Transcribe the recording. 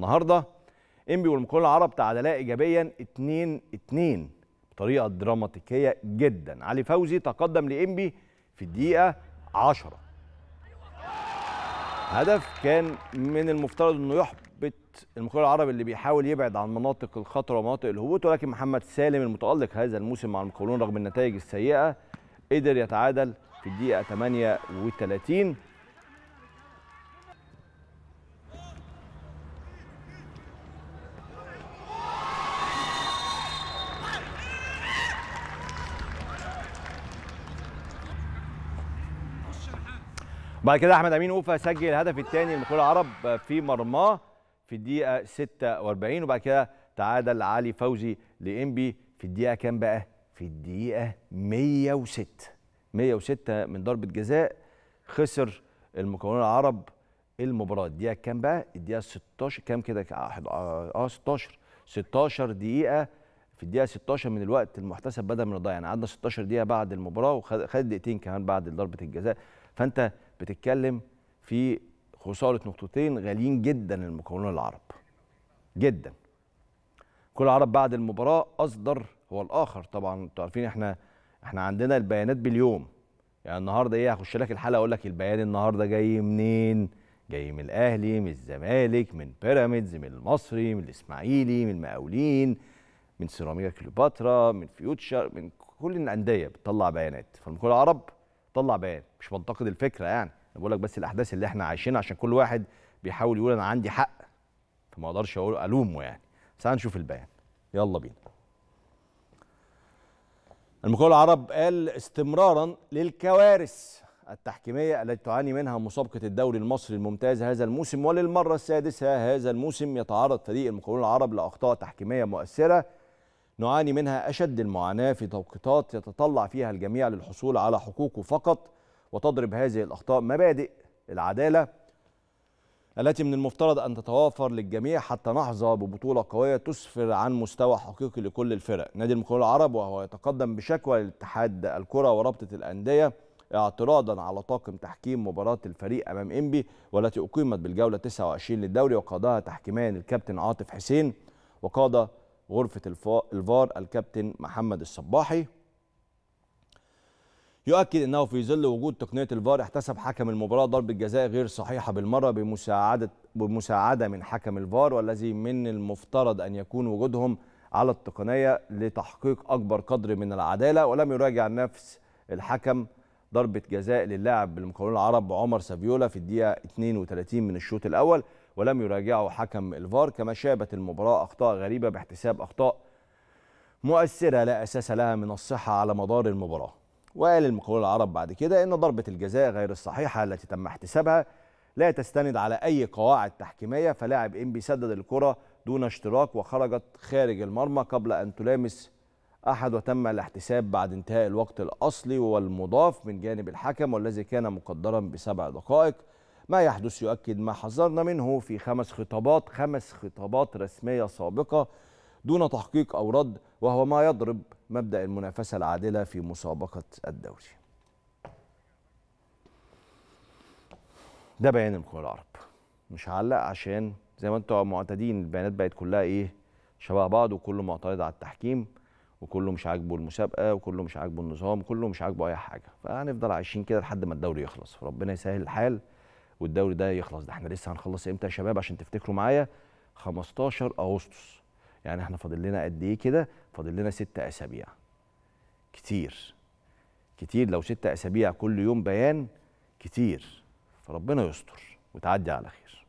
النهارده انبي والمقاولون العرب تعادلا ايجابيا 2 2 بطريقه دراماتيكيه جدا علي فوزي تقدم لانبي في الدقيقه 10 هدف كان من المفترض انه يحبط المقاولون العرب اللي بيحاول يبعد عن مناطق الخطر ومناطق الهبوط ولكن محمد سالم المتالق هذا الموسم مع المقاولون رغم النتائج السيئه قدر يتعادل في الدقيقه 38 بعد كده احمد امين اوفا سجل الهدف الثاني لمقاول العرب في مرماه في الدقيقه 46 وبعد كده تعادل علي فوزي لانبي في الدقيقه كام بقى في الدقيقه 106 106 من ضربه جزاء خسر المكون العرب المباراه الدقيقه كام بقى الدقيقه 16 كام كده اه 16 16 دقيقه في الدقيقه 16 من الوقت المحتسب بدا من الضيع، يعني عدى 16 دقيقه بعد المباراه وخد دقيقتين كمان بعد ضربه الجزاء فانت بتتكلم في خساره نقطتين غاليين جدا للمكونين العرب جدا كل العرب بعد المباراه اصدر هو الاخر طبعا انتوا عارفين احنا احنا عندنا البيانات باليوم يعني النهارده ايه هخش لك الحلقه اقول لك البيان النهارده جاي منين جاي من الاهلي من الزمالك من بيراميدز من المصري من الاسماعيلي من المقاولين من سيراميكا كليوباترا من فيوتشر من كل الانديه بتطلع بيانات فالمكون العرب طلع بيان مش بنتقد الفكره يعني انا بقول لك بس الاحداث اللي احنا عايشينها عشان كل واحد بيحاول يقول انا عندي حق فما اقدرش اقول الومه يعني بس هنشوف البيان يلا بينا المقاول العرب قال استمرارا للكوارث التحكيميه التي تعاني منها مسابقه الدوري المصري الممتاز هذا الموسم وللمره السادسه هذا الموسم يتعرض فريق المقاولون العرب لاخطاء تحكيميه مؤثره نعاني منها أشد المعاناة في توقيتات يتطلع فيها الجميع للحصول على حقوقه فقط وتضرب هذه الأخطاء مبادئ العدالة التي من المفترض أن تتوافر للجميع حتى نحظى ببطولة قوية تسفر عن مستوى حقيقي لكل الفرق نادي المقاولون العرب وهو يتقدم بشكوى لاتحاد الكرة ورابطة الأندية اعتراضا على طاقم تحكيم مباراة الفريق أمام إنبي والتي أقيمت بالجولة 29 للدوري وقادها تحكيمان الكابتن عاطف حسين وقاد غرفه الفار الكابتن محمد الصباحي يؤكد انه في ظل وجود تقنيه الفار احتسب حكم المباراه ضربه جزاء غير صحيحه بالمره بمساعده بمساعده من حكم الفار والذي من المفترض ان يكون وجودهم على التقنيه لتحقيق اكبر قدر من العداله ولم يراجع نفس الحكم ضربه جزاء للاعب بالمقاولون العرب عمر سافيولا في الدقيقه 32 من الشوط الاول ولم يراجعه حكم الفار كما شابت المباراة أخطاء غريبة باحتساب أخطاء مؤثرة لا أساس لها من الصحة على مدار المباراة وقال المقول العرب بعد كده إن ضربة الجزاء غير الصحيحة التي تم احتسابها لا تستند على أي قواعد تحكيمية فلاعب إنبي سدد الكرة دون اشتراك وخرجت خارج المرمى قبل أن تلامس أحد وتم الاحتساب بعد انتهاء الوقت الأصلي والمضاف من جانب الحكم والذي كان مقدرا بسبع دقائق ما يحدث يؤكد ما حذرنا منه في خمس خطابات خمس خطابات رسمية سابقة دون تحقيق أو رد وهو ما يضرب مبدأ المنافسة العادلة في مسابقة الدوري ده بيان الكره العرب مش هعلق عشان زي ما انتم معتادين البيانات بقت كلها ايه شبه بعض وكله معترض على التحكيم وكله مش عاجبه المسابقه وكله مش عاجبه النظام وكله مش عاجبه اي حاجه فهنفضل عايشين كده لحد ما الدوري يخلص ربنا يسهل الحال والدوري ده يخلص ده احنا لسه هنخلص امتى يا شباب عشان تفتكروا معايا 15 اغسطس يعني احنا فاضل لنا قد ايه كده فاضل لنا 6 اسابيع كتير كتير لو 6 اسابيع كل يوم بيان كتير فربنا يستر وتعدي على خير